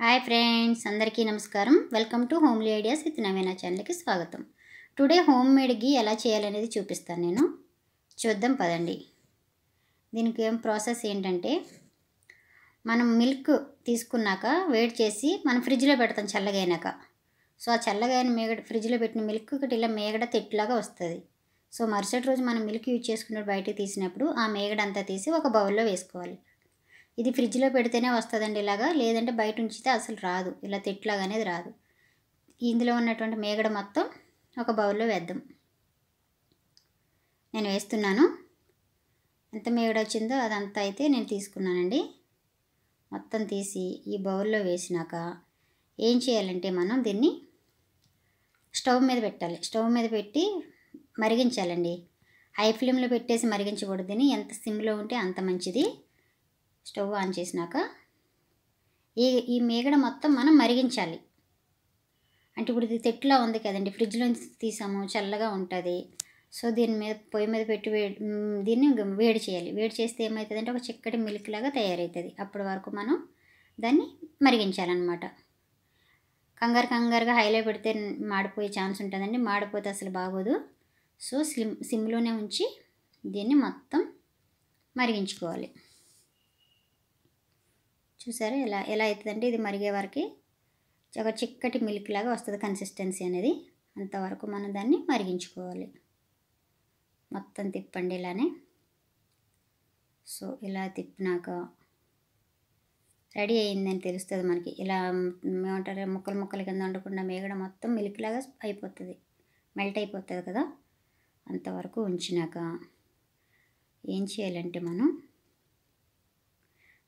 hi friends అందరికీ నమస్కారం welcome to homely ideas with Naveena ఛానల్కి స్వాగతం టుడే హోమ్ మేడ్ గీ ఎలా చేయాలనేది చూపిస్తాను నేను చూద్దాం పదండి దీనికి ఏం ప్రాసెస్ ఏంటంటే మనం మిల్క్ తీసుకున్నాక వేడి చేసి మనం ఫ్రిడ్జ్లో పెడతాం చల్లగైనాక సో ఆ చల్లగైన మేగడ ఫ్రిడ్జ్లో పెట్టిన మిల్క్ ఒకటి ఇలా మేగడ తెట్లాగా వస్తుంది సో మరుసటి రోజు మనం మిల్క్ యూజ్ చేసుకున్నప్పుడు బయటకు తీసినప్పుడు ఆ మేగడంతా తీసి ఒక బౌల్లో వేసుకోవాలి ఇది ఫ్రిడ్జ్లో పెడితేనే వస్తుందండి ఇలాగా లేదంటే బయట ఉంచితే అసలు రాదు ఇలా తెట్లాగా అనేది రాదు ఇందులో ఉన్నటువంటి మేగడ మొత్తం ఒక బౌల్లో వేద్దాం నేను వేస్తున్నాను ఎంత మేగడ వచ్చిందో అదంతా అయితే నేను తీసుకున్నానండి మొత్తం తీసి ఈ బౌల్లో వేసినాక ఏం చేయాలంటే మనం దీన్ని స్టవ్ మీద పెట్టాలి స్టవ్ మీద పెట్టి మరిగించాలండి హై ఫ్లేమ్లో పెట్టేసి మరిగించకూడదు ఎంత సిమ్లో ఉంటే అంత మంచిది స్టవ్ ఆన్ చేసినాక ఈ ఈ మేగడ మొత్తం మనం మరిగించాలి అంటే ఇప్పుడు ఇది తెట్టులా ఉంది కదండి ఫ్రిడ్జ్లో తీసాము చల్లగా ఉంటుంది సో దీని మీద పొయ్యి మీద పెట్టి వేడి దీన్ని వేడి చేయాలి వేడి చేస్తే ఏమవుతుందంటే ఒక చిక్కటి మిల్క్ లాగా తయారవుతుంది అప్పటి వరకు మనం దాన్ని మరిగించాలన్నమాట కంగారు కంగారుగా హైలో పెడితే మాడిపోయే ఛాన్స్ ఉంటుందండి మాడిపోతే అసలు బాగోదు సో సిమ్ సిమ్లోనే ఉంచి దీన్ని మొత్తం మరిగించుకోవాలి చూసారా ఎలా ఎలా అవుతుందంటే ఇది మరిగే వరకు ఒక చిక్కటి మిల్క్ లాగా వస్తుంది కన్సిస్టెన్సీ అనేది అంతవరకు మనం దాన్ని మరిగించుకోవాలి మొత్తం తిప్పండి ఇలానే సో ఇలా తిప్పినాక రెడీ అయిందని తెలుస్తుంది మనకి ఇలా ఏమంటారు ముక్కలు ముక్కలు కింద ఉండకుండా మేగడ మొత్తం మిల్క్ లాగా అయిపోతుంది మెల్ట్ అయిపోతుంది కదా అంతవరకు ఉంచినాక ఏం చేయాలంటే మనం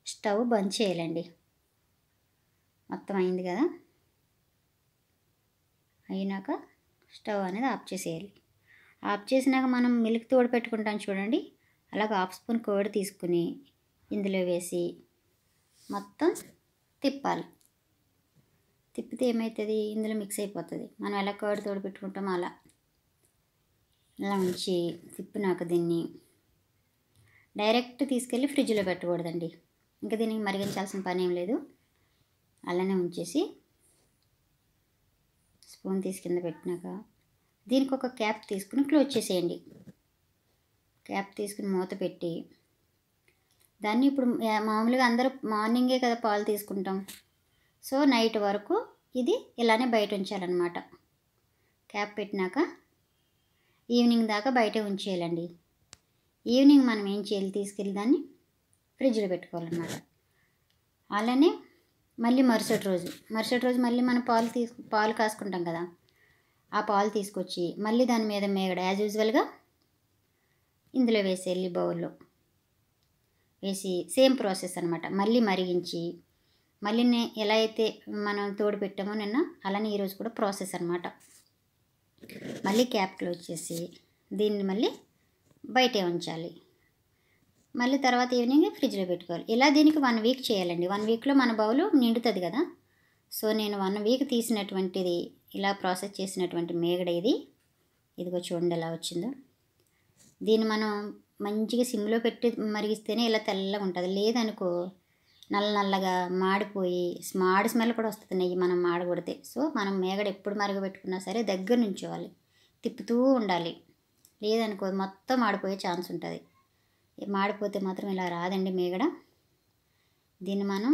స్టవ్ బంద్ చేయాలండి మొత్తం అయింది కదా అయినాక స్టవ్ అనేది ఆఫ్ చేసేయాలి ఆఫ్ చేసినాక మనం మిల్క్ తోడు పెట్టుకుంటాం చూడండి అలాగ హాఫ్ స్పూన్ కోడి తీసుకుని ఇందులో వేసి మొత్తం తిప్పాలి తిప్పితే ఏమవుతుంది ఇందులో మిక్స్ అయిపోతుంది మనం ఎలా కర్డ్ తోడు పెట్టుకుంటామో అలా ఇలా ఉంచి తిప్పినాక దీన్ని డైరెక్ట్ తీసుకెళ్ళి ఫ్రిడ్జ్లో పెట్టకూడదండి ఇంకా దీనికి మరిగించాల్సిన పని ఏం లేదు అలానే ఉంచేసి స్పూన్ తీసి కింద పెట్టినాక దీనికి ఒక క్యాప్ తీసుకుని క్లోజ్ చేసేయండి క్యాప్ తీసుకుని మూత పెట్టి దాన్ని ఇప్పుడు మామూలుగా అందరూ మార్నింగే కదా పాలు తీసుకుంటాం సో నైట్ వరకు ఇది ఇలానే బయట ఉంచాలన్నమాట క్యాప్ పెట్టినాక ఈవినింగ్ దాకా బయటే ఉంచేయాలండి ఈవినింగ్ మనం ఏం చేయాలి తీసుకెళ్ళి దాన్ని ఫ్రిడ్జ్లో పెట్టుకోవాలన్నమాట అలానే మళ్ళీ మరుసటి రోజు మరుసటి రోజు మళ్ళీ మనం పాలు తీసు పాలు కాసుకుంటాం కదా ఆ పాలు తీసుకొచ్చి మళ్ళీ దాని మీద మేగడ యాజ్ యూజువల్గా ఇందులో వేసేయాలి బౌల్లో వేసి సేమ్ ప్రాసెస్ అనమాట మళ్ళీ మరిగించి మళ్ళీ నే ఎలా అయితే మనం తోడు పెట్టామో నిన్న అలానే ఈరోజు కూడా ప్రాసెస్ అనమాట మళ్ళీ క్యాప్ క్లోజ్ చేసి దీన్ని మళ్ళీ బయటే ఉంచాలి మళ్ళీ తర్వాత ఈవినింగ్ ఫ్రిడ్జ్లో పెట్టుకోవాలి ఇలా దీనికి వన్ వీక్ చేయాలండి వన్ వీక్లో మన బౌలు నిండుతుంది కదా సో నేను వన్ వీక్ తీసినటువంటిది ఇలా ప్రాసెస్ చేసినటువంటి మేగడ ఇది ఇదిగో చూడండి ఎలా వచ్చిందో దీన్ని మనం మంచిగా సిమ్లో పెట్టి మరిగిస్తేనే ఇలా తెల్లగా ఉంటుంది లేదనుకో నల్ల నల్లగా మాడిపోయి మాడి స్మెల్ కూడా వస్తుంది నెయ్యి మనం మాడకూడితే సో మనం మేగడ ఎప్పుడు మరుగుపెట్టుకున్నా సరే దగ్గర నుంచోవాలి తిప్పుతూ ఉండాలి లేదనుకో మొత్తం మాడిపోయే ఛాన్స్ ఉంటుంది మాడిపోతే మాత్రం ఇలా రాదండి మీగడ దీన్ని మనం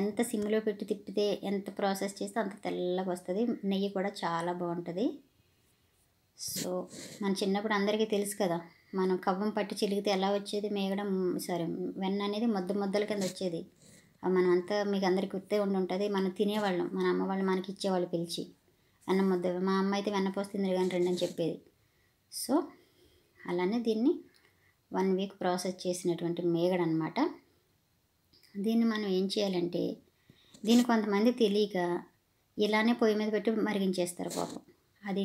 ఎంత సిమ్లో పెట్టి తిప్పితే ఎంత ప్రాసెస్ చేస్తే అంత తెల్లగా వస్తుంది నెయ్యి కూడా చాలా బాగుంటుంది సో మన చిన్నప్పుడు అందరికీ తెలుసు కదా మనం కవ్వం పట్టి చిలిగితే ఎలా వచ్చేది మేగడం సారీ వెన్న అనేది మొద్ద మొద్దల కింద వచ్చేది మనం అంతా మీకు అందరికి గుర్తే ఉండి ఉంటుంది మనం తినేవాళ్ళం మన అమ్మ వాళ్ళు మనకి ఇచ్చేవాళ్ళు పిలిచి అన్న మొద్ద మా అమ్మ అయితే వెన్న పోస్తుంది కానీ రండి అని చెప్పేది సో అలానే దీన్ని వన్ వీక్ ప్రాసెస్ చేసినటువంటి మేగడ అనమాట దీన్ని మనం ఏం చేయాలంటే దీన్ని కొంతమంది తెలియక ఇలానే పొయ్యి మీద పెట్టి మరిగించేస్తారు పాపం అది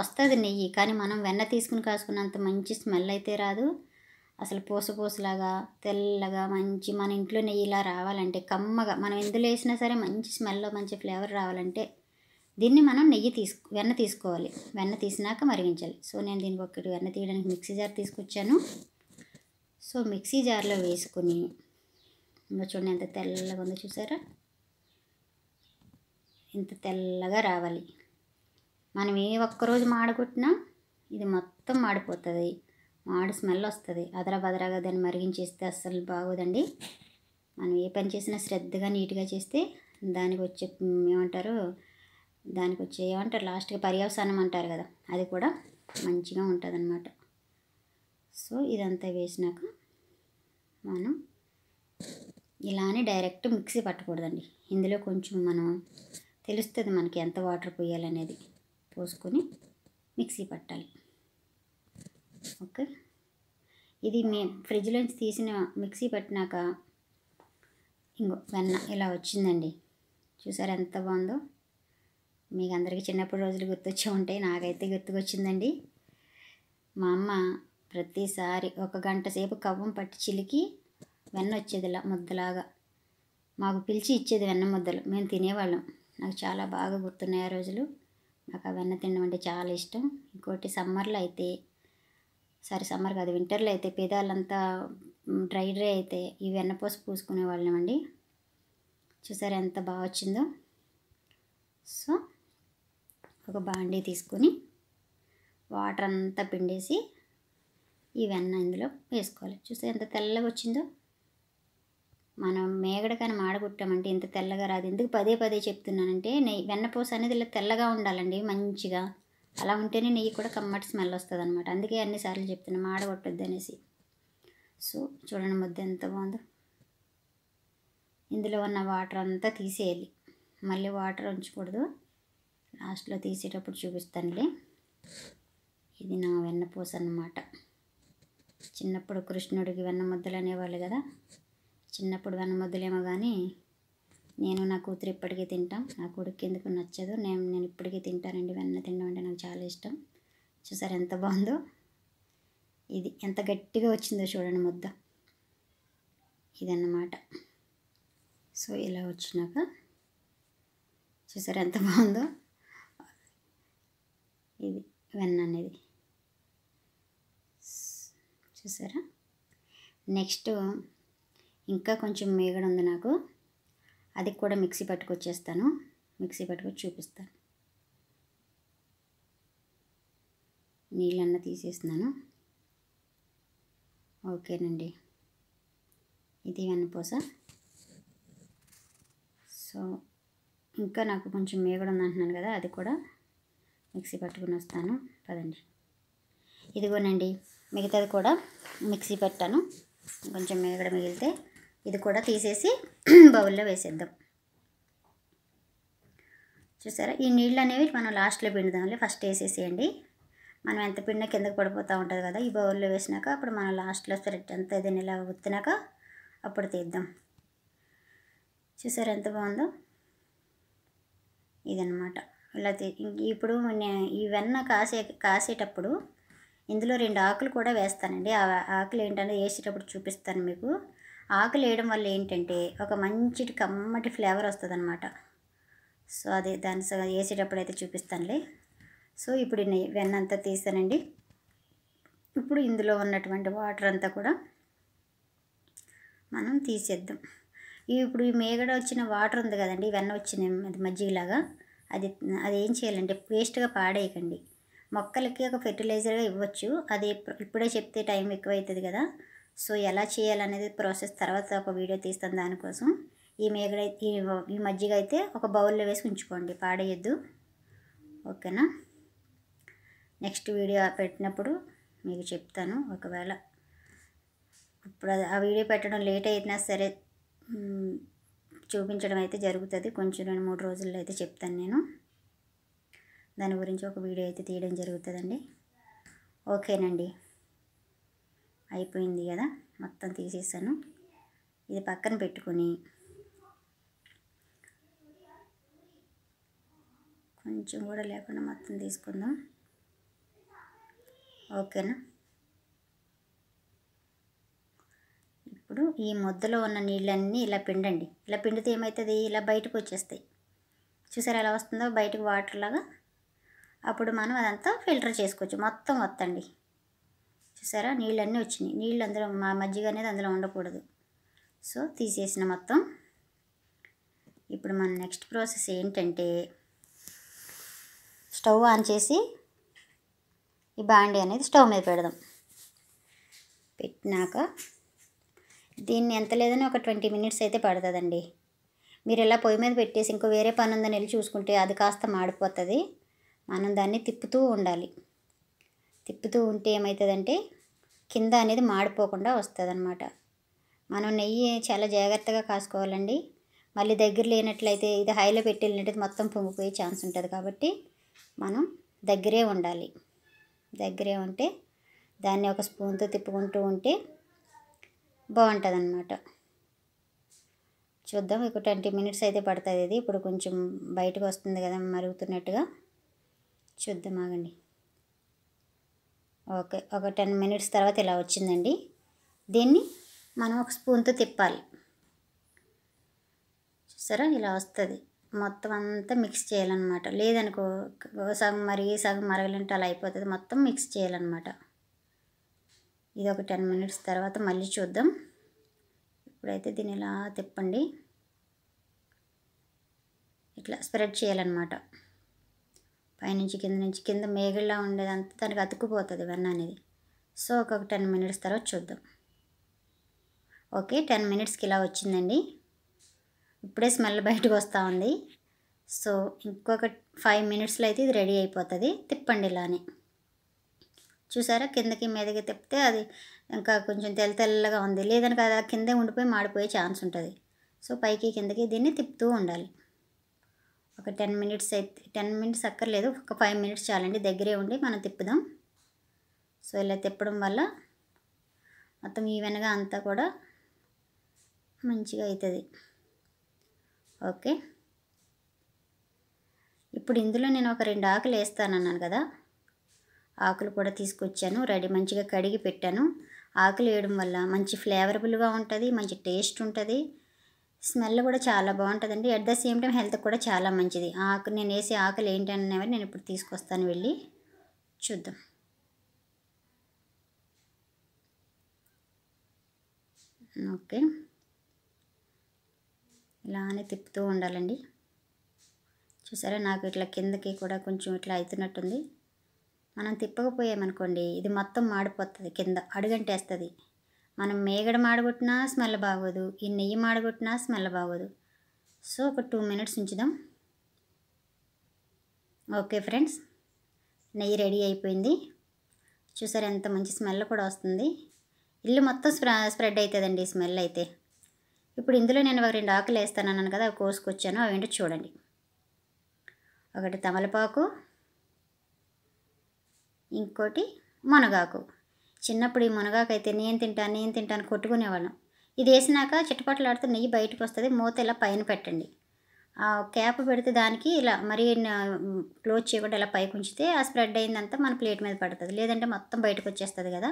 వస్తుంది నెయ్యి కానీ మనం వెన్న తీసుకుని కాసుకున్నంత మంచి స్మెల్ అయితే రాదు అసలు పూసపూసలాగా తెల్లగా మంచి మన ఇంట్లో నెయ్యి ఇలా రావాలంటే కమ్మగా మనం ఎందులో వేసినా సరే మంచి స్మెల్ మంచి ఫ్లేవర్ రావాలంటే దీన్ని మనం నెయ్యి తీసుకు వెన్న తీసుకోవాలి వెన్న తీసినాక మరిగించాలి సో నేను దీనికి ఒకటి వెన్న తీయడానికి మిక్సీ జార్ తీసుకొచ్చాను సో మిక్సీ జార్లో వేసుకుని ఇంకా చూడండి ఎంత తెల్లగా ఉందో చూసారా ఇంత తెల్లగా రావాలి మనం ఏ ఒక్కరోజు మాడగొట్టినా ఇది మొత్తం మాడిపోతుంది మాడి స్మెల్ వస్తుంది బదరాగా దాన్ని మరిగించేస్తే అస్సలు బాగోదండి మనం ఏ పని చేసినా శ్రద్ధగా నీట్గా చేస్తే దానికి వచ్చే ఏమంటారు దానికి వచ్చే ఏమంటారు లాస్ట్గా పర్యవసానం అంటారు కదా అది కూడా మంచిగా ఉంటుంది సో ఇదంతా వేసినాక మనం ఇలానే డైరెక్ట్ మిక్సీ పట్టకూడదండి ఇందులో కొంచెం మనం తెలుస్తుంది మనకి ఎంత వాటర్ పోయాలనేది పోసుకొని మిక్సీ పట్టాలి ఓకే ఇది మీ ఫ్రిడ్జ్లోంచి తీసిన మిక్సీ పట్టినాక ఇంకో వెన్న ఇలా వచ్చిందండి చూసారు ఎంత బాగుందో మీకు అందరికీ చిన్నప్పుడు రోజులు గుర్తొచ్చే ఉంటాయి నాకైతే గుర్తుకొచ్చిందండి మా అమ్మ ప్రతిసారి ఒక గంట సేపు కవ్వం పట్టి చిలికి వెన్న ఇలా ముద్దలాగా మాకు పిలిచి ఇచ్చేది వెన్న ముద్దలు మేము తినేవాళ్ళం నాకు చాలా బాగా గుర్తున్నాయి ఆ రోజులు నాకు ఆ వెన్న తినడం అంటే చాలా ఇష్టం ఇంకోటి సమ్మర్లో అయితే సారీ సమ్మర్ కాదు వింటర్లో అయితే పేదాలంతా డ్రై డ్రై అయితే ఈ పోసి పూసుకునే వాళ్ళమండి చూసారు ఎంత బాగా వచ్చిందో సో ఒక బాండీ తీసుకొని వాటర్ అంతా పిండేసి ఈ వెన్న ఇందులో వేసుకోవాలి చూస్తే ఎంత తెల్లగా వచ్చిందో మనం మేగడ కానీ మాడగొట్టామంటే ఇంత తెల్లగా రాదు ఎందుకు పదే పదే చెప్తున్నానంటే నెయ్యి వెన్నపూస అనేది ఇలా తెల్లగా ఉండాలండి మంచిగా అలా ఉంటేనే నెయ్యి కూడా కమ్మటి స్మెల్ వస్తుంది అనమాట అందుకే అన్నిసార్లు చెప్తున్నాను మాడగొట్టద్దు అనేసి సో చూడండి ముద్ద ఎంత బాగుందో ఇందులో ఉన్న వాటర్ అంతా తీసేయాలి మళ్ళీ వాటర్ ఉంచకూడదు లాస్ట్లో తీసేటప్పుడు చూపిస్తానులే ఇది నా వెన్నపూస అన్నమాట చిన్నప్పుడు కృష్ణుడికి వెన్నముద్దలు అనేవాళ్ళు కదా చిన్నప్పుడు వెన్నముద్దలేమో కానీ నేను నా కూతురు ఇప్పటికీ తింటాం నా కొడుకు ఎందుకు నచ్చదు నేను నేను ఇప్పటికీ తింటానండి వెన్న తినడం అంటే నాకు చాలా ఇష్టం చూసారు ఎంత బాగుందో ఇది ఎంత గట్టిగా వచ్చిందో చూడండి ముద్ద ఇదన్నమాట సో ఇలా వచ్చినాక చూసారు ఎంత బాగుందో ఇది వెన్న అనేది చూసారా నెక్స్ట్ ఇంకా కొంచెం మేగడ ఉంది నాకు అది కూడా మిక్సీ పట్టుకొచ్చేస్తాను మిక్సీ పట్టుకొచ్చి చూపిస్తాను నీళ్ళన్న తీసేస్తున్నాను ఓకేనండి ఇది వెన్నపూస సో ఇంకా నాకు కొంచెం మేగడ అంటున్నాను కదా అది కూడా మిక్సీ పట్టుకుని వస్తాను పదండి ఇదిగోనండి మిగతాది కూడా మిక్సీ పెట్టాను కొంచెం మిగడ మిగిలితే ఇది కూడా తీసేసి బౌల్లో వేసేద్దాం చూసారా ఈ నీళ్ళు అనేవి మనం లాస్ట్లో పిండుదాంలే ఫస్ట్ వేసేసేయండి మనం ఎంత పిండి కిందకి పడిపోతూ ఉంటుంది కదా ఈ బౌల్లో వేసినాక అప్పుడు మనం లాస్ట్లో స్ప్రెడ్ ఎంత దీన్ని ఇలా ఉత్తినాక అప్పుడు తీద్దాం చూసారా ఎంత బాగుందో ఇదనమాట ఇలా ఇప్పుడు ఈ వెన్న కాసే కాసేటప్పుడు ఇందులో రెండు ఆకులు కూడా వేస్తానండి ఆ ఆకులు ఏంటంటే వేసేటప్పుడు చూపిస్తాను మీకు ఆకులు వేయడం వల్ల ఏంటంటే ఒక మంచి కమ్మటి ఫ్లేవర్ వస్తుంది అనమాట సో అది దాని వేసేటప్పుడు అయితే చూపిస్తానులే సో ఇప్పుడు వెన్న అంతా తీసానండి ఇప్పుడు ఇందులో ఉన్నటువంటి వాటర్ అంతా కూడా మనం తీసేద్దాం ఇప్పుడు ఈ మేగడ వచ్చిన వాటర్ ఉంది కదండి వెన్న వచ్చిన అది మజ్జిగలాగా అది అది ఏం చేయాలంటే పేస్ట్గా పాడేయకండి మొక్కలకి ఒక ఫెర్టిలైజర్గా ఇవ్వచ్చు అది ఇప్పుడే చెప్తే టైం అవుతుంది కదా సో ఎలా చేయాలనేది ప్రాసెస్ తర్వాత ఒక వీడియో తీస్తాను దానికోసం ఈ మేగడ ఈ మజ్జిగ అయితే ఒక బౌల్లో వేసి ఉంచుకోండి పాడేయద్దు ఓకేనా నెక్స్ట్ వీడియో పెట్టినప్పుడు మీకు చెప్తాను ఒకవేళ ఇప్పుడు ఆ వీడియో పెట్టడం లేట్ అయినా సరే చూపించడం అయితే జరుగుతుంది కొంచెం రెండు మూడు రోజుల్లో అయితే చెప్తాను నేను దాని గురించి ఒక వీడియో అయితే తీయడం జరుగుతుందండి ఓకేనండి అయిపోయింది కదా మొత్తం తీసేసాను ఇది పక్కన పెట్టుకొని కొంచెం కూడా లేకుండా మొత్తం తీసుకుందాం ఓకేనా ఇప్పుడు ఈ ముద్దలో ఉన్న నీళ్ళన్నీ ఇలా పిండండి ఇలా పిండితే ఏమవుతుంది ఇలా బయటకు వచ్చేస్తాయి చూసారు ఎలా వస్తుందో బయటకు వాటర్ లాగా అప్పుడు మనం అదంతా ఫిల్టర్ చేసుకోవచ్చు మొత్తం వస్తండి చూసారా నీళ్ళన్నీ వచ్చినాయి నీళ్ళు అందులో మా మజ్జిగ అనేది అందులో ఉండకూడదు సో తీసేసిన మొత్తం ఇప్పుడు మన నెక్స్ట్ ప్రాసెస్ ఏంటంటే స్టవ్ ఆన్ చేసి ఈ బాండి అనేది స్టవ్ మీద పెడదాం పెట్టినాక దీన్ని ఎంత లేదని ఒక ట్వంటీ మినిట్స్ అయితే పడుతుందండి మీరు ఇలా పొయ్యి మీద పెట్టేసి ఇంకో వేరే పని ఉందని వెళ్ళి చూసుకుంటే అది కాస్త మాడిపోతుంది మనం దాన్ని తిప్పుతూ ఉండాలి తిప్పుతూ ఉంటే ఏమవుతుందంటే కింద అనేది మాడిపోకుండా వస్తుందన్నమాట మనం నెయ్యి చాలా జాగ్రత్తగా కాసుకోవాలండి మళ్ళీ దగ్గర లేనట్లయితే ఇది హైలో పెట్టి వెళ్ళినట్టు మొత్తం పొంగిపోయే ఛాన్స్ ఉంటుంది కాబట్టి మనం దగ్గరే ఉండాలి దగ్గరే ఉంటే దాన్ని ఒక స్పూన్తో తిప్పుకుంటూ ఉంటే బాగుంటుంది అన్నమాట చూద్దాం ఒక ట్వంటీ మినిట్స్ అయితే పడుతుంది ఇది ఇప్పుడు కొంచెం బయటకు వస్తుంది కదా మరుగుతున్నట్టుగా చూద్దాం ఆగండి ఓకే ఒక టెన్ మినిట్స్ తర్వాత ఇలా వచ్చిందండి దీన్ని మనం ఒక స్పూన్తో తిప్పాలి చూసారా ఇలా వస్తుంది మొత్తం అంతా మిక్స్ చేయాలన్నమాట లేదనుకో సగం మరిగి సగం మరగలంటే అలా అయిపోతుంది మొత్తం మిక్స్ చేయాలన్నమాట ఇది ఒక టెన్ మినిట్స్ తర్వాత మళ్ళీ చూద్దాం ఇప్పుడైతే దీన్ని ఇలా తిప్పండి ఇట్లా స్ప్రెడ్ చేయాలన్నమాట పైనుంచి కింద నుంచి కింద మేఘల్లా ఉండేదంతా దానికి అతుక్కుపోతుంది వెన్న అనేది సో ఒక టెన్ మినిట్స్ తర్వాత చూద్దాం ఓకే టెన్ మినిట్స్కి ఇలా వచ్చిందండి ఇప్పుడే స్మెల్ బయటకు వస్తూ ఉంది సో ఇంకొక ఫైవ్ మినిట్స్లో అయితే ఇది రెడీ అయిపోతుంది తిప్పండి ఇలానే చూసారా కిందకి మీదకి తిప్పితే అది ఇంకా కొంచెం తెల్ల తెల్లగా ఉంది లేదనుక అది కిందే ఉండిపోయి మాడిపోయే ఛాన్స్ ఉంటుంది సో పైకి కిందకి దీన్ని తిప్పుతూ ఉండాలి ఒక టెన్ మినిట్స్ అయితే టెన్ మినిట్స్ అక్కర్లేదు ఒక ఫైవ్ మినిట్స్ చాలండి దగ్గరే ఉండి మనం తిప్పుదాం సో ఇలా తిప్పడం వల్ల మొత్తం ఈవెన్గా అంతా కూడా మంచిగా అవుతుంది ఓకే ఇప్పుడు ఇందులో నేను ఒక రెండు ఆకులు వేస్తానన్నాను కదా ఆకులు కూడా తీసుకొచ్చాను రెడీ మంచిగా కడిగి పెట్టాను ఆకులు వేయడం వల్ల మంచి ఫ్లేవరబుల్గా ఉంటుంది మంచి టేస్ట్ ఉంటుంది స్మెల్ కూడా చాలా బాగుంటుందండి at the same time health కూడా చాలా మంచిది ఆకు నేను వేసే ఆకులు ఏంటనేవి నేను ఇప్పుడు తీసుకొస్తాను వెళ్ళి చూద్దాం ఓకే ఇలానే తిప్పుతూ ఉండాలండి చూసారా నాకు ఇట్లా కిందకి కూడా కొంచెం ఇట్లా అవుతున్నట్టుంది మనం తిప్పకపోయామనుకోండి ఇది మొత్తం మాడిపోతుంది కింద అడుగంటేస్తుంది మనం మేగడ మాడగొట్టినా స్మెల్ బాగోదు ఈ నెయ్యి మాడగొట్టినా స్మెల్ బాగోదు సో ఒక టూ మినిట్స్ ఉంచుదాం ఓకే ఫ్రెండ్స్ నెయ్యి రెడీ అయిపోయింది చూసారు ఎంత మంచి స్మెల్ కూడా వస్తుంది ఇల్లు మొత్తం స్ప్రెడ్ అవుతుందండి స్మెల్ అయితే ఇప్పుడు ఇందులో నేను ఒక రెండు ఆకులు వేస్తానన్నాను కదా అవి కోసుకొచ్చాను అవి ఏంటో చూడండి ఒకటి తమలపాకు ఇంకోటి మునగాకు చిన్నప్పుడు ఈ మునగాకైతే నేను తింటాను నేను తింటాను కొట్టుకునేవాళ్ళం ఇది వేసినాక చిట్టపట్లాడుతూ నెయ్యి బయటకు వస్తుంది మూత ఇలా పైన పెట్టండి ఆ క్యాప్ పెడితే దానికి ఇలా మరీ క్లోజ్ చేయకుండా ఇలా పైకి ఉంచితే ఆ స్ప్రెడ్ అయిందంతా మన ప్లేట్ మీద పడుతుంది లేదంటే మొత్తం బయటకు వచ్చేస్తుంది కదా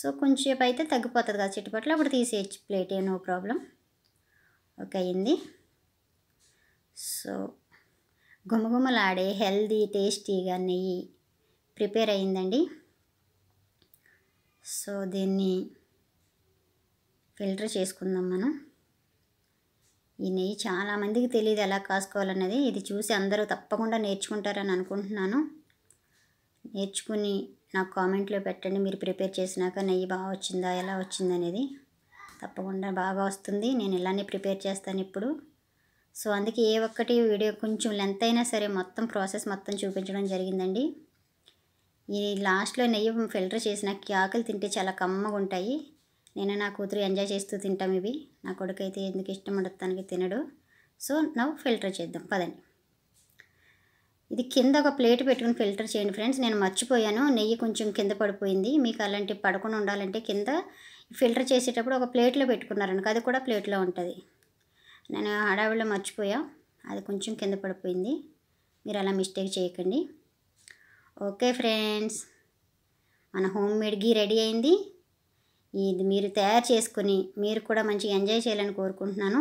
సో కొంచెంసేపు అయితే తగ్గిపోతుంది కదా చిట్టుపట్లు అప్పుడు తీసేయచ్చు ప్లేట్ ఏ నో ప్రాబ్లం ఓకే అయింది సో గుమగుమలాడే హెల్దీ టేస్టీగా నెయ్యి ప్రిపేర్ అయిందండి సో దీన్ని ఫిల్టర్ చేసుకుందాం మనం ఈ నెయ్యి చాలామందికి తెలియదు ఎలా కాసుకోవాలన్నది ఇది చూసి అందరూ తప్పకుండా నేర్చుకుంటారని అనుకుంటున్నాను నేర్చుకుని నాకు కామెంట్లో పెట్టండి మీరు ప్రిపేర్ చేసినాక నెయ్యి బాగా వచ్చిందా ఎలా వచ్చిందనేది తప్పకుండా బాగా వస్తుంది నేను ఇలానే ప్రిపేర్ చేస్తాను ఇప్పుడు సో అందుకే ఏ ఒక్కటి వీడియో కొంచెం లెంత్ అయినా సరే మొత్తం ప్రాసెస్ మొత్తం చూపించడం జరిగిందండి ఈ లాస్ట్లో నెయ్యి ఫిల్టర్ చేసిన ఆకులు తింటే చాలా కమ్మగా ఉంటాయి నేను నా కూతురు ఎంజాయ్ చేస్తూ తింటాం ఇవి నా కొడుకు అయితే ఎందుకు ఇష్టం ఉండదు తనకి తినడు సో నవ్వు ఫిల్టర్ చేద్దాం పదండి ఇది కింద ఒక ప్లేట్ పెట్టుకుని ఫిల్టర్ చేయండి ఫ్రెండ్స్ నేను మర్చిపోయాను నెయ్యి కొంచెం కింద పడిపోయింది మీకు అలాంటి పడకుండా ఉండాలంటే కింద ఫిల్టర్ చేసేటప్పుడు ఒక ప్లేట్లో పెట్టుకున్నారనుకో అది కూడా ప్లేట్లో ఉంటుంది నేను హడావిడిలో మర్చిపోయా అది కొంచెం కింద పడిపోయింది మీరు అలా మిస్టేక్ చేయకండి ఓకే ఫ్రెండ్స్ మన హోమ్ మేడ్ గీ రెడీ అయింది ఇది మీరు తయారు చేసుకుని మీరు కూడా మంచిగా ఎంజాయ్ చేయాలని కోరుకుంటున్నాను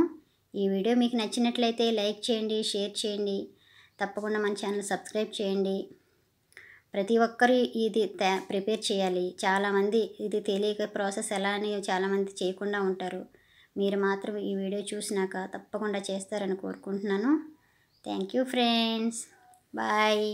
ఈ వీడియో మీకు నచ్చినట్లయితే లైక్ చేయండి షేర్ చేయండి తప్పకుండా మన ఛానల్ సబ్స్క్రైబ్ చేయండి ప్రతి ఒక్కరు ఇది ప్రిపేర్ చేయాలి చాలామంది ఇది తెలియక ప్రాసెస్ ఎలా అని చాలామంది చేయకుండా ఉంటారు మీరు మాత్రం ఈ వీడియో చూసినాక తప్పకుండా చేస్తారని కోరుకుంటున్నాను థ్యాంక్ యూ ఫ్రెండ్స్ బాయ్